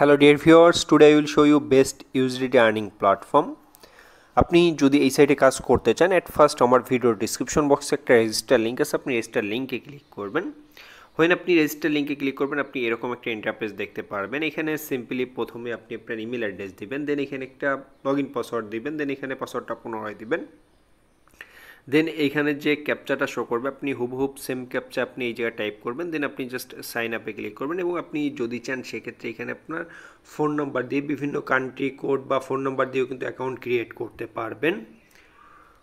hello dear viewers today will show you best utility earning platform আপনি যদি এই সাইটে কাজ করতে চান অ্যাট ফার্স্ট আমার ভিডিওর ডিসক্রিপশন বক্সে একটা রেজিস্টার লিঙ্ক আছে আপনি রেজিস্টার লিঙ্কে ক্লিক করবেন হয়েন আপনি রেজিস্টার লিঙ্কে ক্লিক করবেন আপনি এরকম একটা ইন্টারফেস দেখতে পারবেন এখানে সিম্পলি প্রথমে আপনি আপনার ইমেল অ্যাড্রেস দিবেন দেন এখানে একটা লগ ইন পাসওয়ার্ড দিবেন দেন এখানে পাসওয়ার্ডটা পুনরায় দিবেন দেন এইখানে যে ক্যাপচাটা শো করবে আপনি হুবহুব সেম ক্যাপচা আপনি এই জায়গায় টাইপ করবেন দেন আপনি জাস্ট সাইন আপে ক্লিক করবেন এবং আপনি যদি চান সেক্ষেত্রে এখানে আপনার ফোন নাম্বার দিয়ে বিভিন্ন কান্ট্রি কোড বা ফোন নাম্বার দিয়েও কিন্তু অ্যাকাউন্ট ক্রিয়েট করতে পারবেন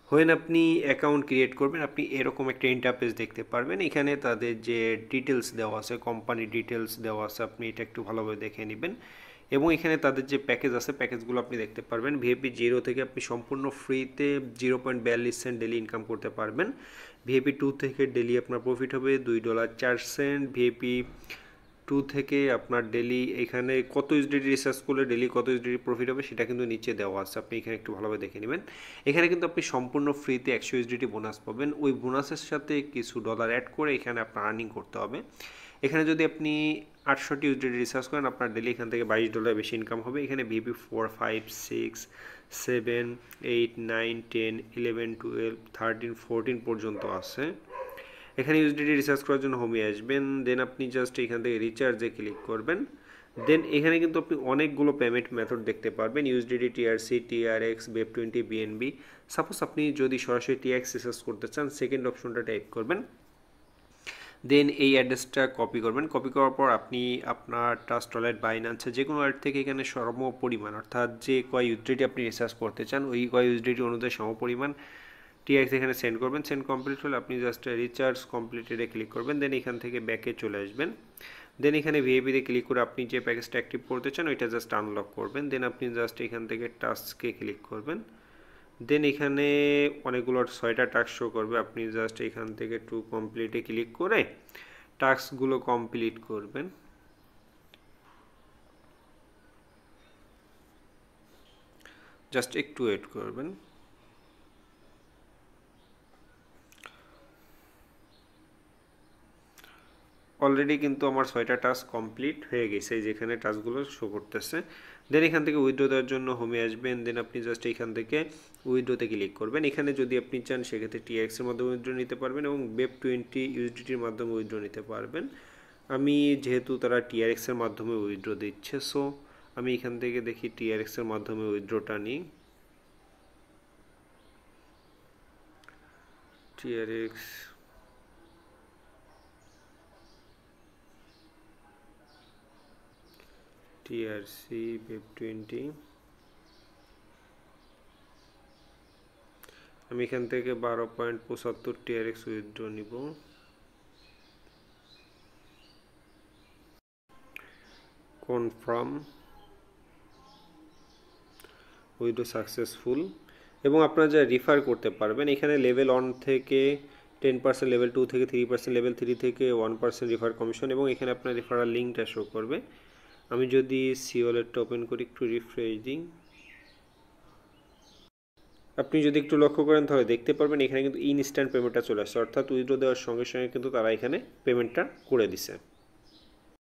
হোয়েন আপনি অ্যাকাউন্ট ক্রিয়েট করবেন আপনি এরকম একটা ইন্টারফেস দেখতে পারবেন এখানে তাদের যে ডিটেলস দেওয়া আছে কোম্পানি ডিটেলস দেওয়া আছে আপনি এটা একটু ভালোভাবে দেখে নেবেন এবং এখানে তাদের যে প্যাকেজ আছে প্যাকেজগুলো আপনি দেখতে পারবেন ভিএপি জিরো থেকে আপনি সম্পূর্ণ ফ্রিতে জিরো পয়েন্ট বিয়াল্লিশ সেন্ট ডেলি ইনকাম করতে পারবেন ভিএপি টু থেকে ডেলি আপনার প্রফিট হবে দুই ডলার চার সেন্ট ভিএপি টু থেকে আপনার ডেলি এখানে কত ইউসডিটি রিসার্চ করলে ডেলি কত ইউসডিটি প্রফিট হবে সেটা কিন্তু নিচে দেওয়া আছে আপনি এখানে একটু ভালোভাবে দেখে নেবেন এখানে কিন্তু আপনি সম্পূর্ণ ফ্রিতে একশো ইউসডিটি বোনাস পাবেন ওই বোনাসের সাথে কিছু ডলার অ্যাড করে এখানে আপনার আর্নিং করতে হবে এখানে যদি আপনি আটশোটি ইউজ রিচার্জ করেন আপনার ডেলি এখান থেকে বাইশ ডলার বেশি ইনকাম হবে এখানে ভিভি four five six seven eight nine ten eleven twelve thirteen fourteen পর্যন্ত আছে এখানে ইউজডিটি রিচার্জ করার জন্য হোমে আসবেন দেন আপনি জাস্ট এখান থেকে রিচার্জে ক্লিক করবেন দেন এখানে কিন্তু আপনি অনেকগুলো পেমেন্ট মেথড দেখতে পারবেন USDT TRC TRX BEP twenty BNB suppose আপনি যদি সরাসরি টিআরএক্স রিসার্চ করতে চান সেকেন্ড অপশনটা টাইপ করবেন দেন এই অ্যাড্রেসটা কপি করবেন কপি করার পর আপনি আপনার ট্রাস্ট ওয়ালেট বাইনান্সে যে কোনো ওয়ালেট থেকে এখানে সর্ব পরিমাণ অর্থাৎ যে কয় ইউজডিটি আপনি রিসার্চ করতে চান ওই কয় ইউজডিটি অনুযায়ী সম পরিমাণ টিএক্স এখানে সেন্ড করবেন সেন্ড কমপ্লিট হলে আপনি জাস্ট রিচার্জ কমপ্লিটেডে ক্লিক করবেন দেন এখান থেকে ব্যাকে চলে আসবেন দেন এখানে ভিআইপিতে ক্লিক করে আপনি যে প্যাকেজটা অ্যাক্টিভ করতে চান ওইটা জাস্ট আনলক করবেন দেন আপনি জাস্ট এখান থেকে টাস্ককে ক্লিক করবেন দেন এখানে অনেকগুলো ছয়টা টাস্ক শো করবে আপনি জাস্ট এখান থেকে টু কমপ্লিটে ক্লিক করে টাস্কগুলো কমপ্লিট করবেন জাস্ট একটু ওয়েট করবেন অলরেডি কিন্তু আমার ছয়টা টাস্ক কমপ্লিট হয়ে গেছে যেখানে টাস্কগুলো শো করতেছে দেন এখান থেকে উইথড্রো দেওয়ার জন্য হোমে আসবেন দেন আপনি জাস্ট এখান থেকে উইথড্রোতে ক্লিক করবেন এখানে যদি আপনি চান সেক্ষেত্রে টিএক্সের মাধ্যমে উইথড্রো নিতে পারবেন এবং বেব টোয়েন্টি ইউজিটির মাধ্যমে উইথড্রো নিতে পারবেন আমি যেহেতু তারা টিআরএক্সের মাধ্যমে উইথড্রো দিচ্ছে সো আমি এখান থেকে দেখি টিআরএক্সের মাধ্যমে উইথড্রোটা নিই টিআরএক্স trc web 20 আমি এখান থেকে বারো পয়েন্ট পঁচাত্তর টিআরএক্স উইথড্র নিব কনফার্ম উইথড্র সাকসেসফুল এবং আপনারা যা রিফার করতে পারবেন এখানে লেভেল ওয়ান থেকে টেন পার্সেন্ট লেভেল টু থেকে থ্রি পার্সেন্ট লেভেল থ্রি থেকে ওয়ান পার্সেন্ট রিফার কমিশন এবং এখানে আপনার রেফারাল লিঙ্কটা শো করবে আমি যদি সি ওয়ালেটটা ওপেন করি একটু রিফ্রেশ দিই আপনি যদি একটু লক্ষ্য করেন তাহলে দেখতে পারবেন এখানে কিন্তু ইনস্ট্যান্ট পেমেন্টটা চলে আসছে অর্থাৎ উইথড্র দেওয়ার সঙ্গে সঙ্গে কিন্তু তারা এখানে পেমেন্টটা করে দিছে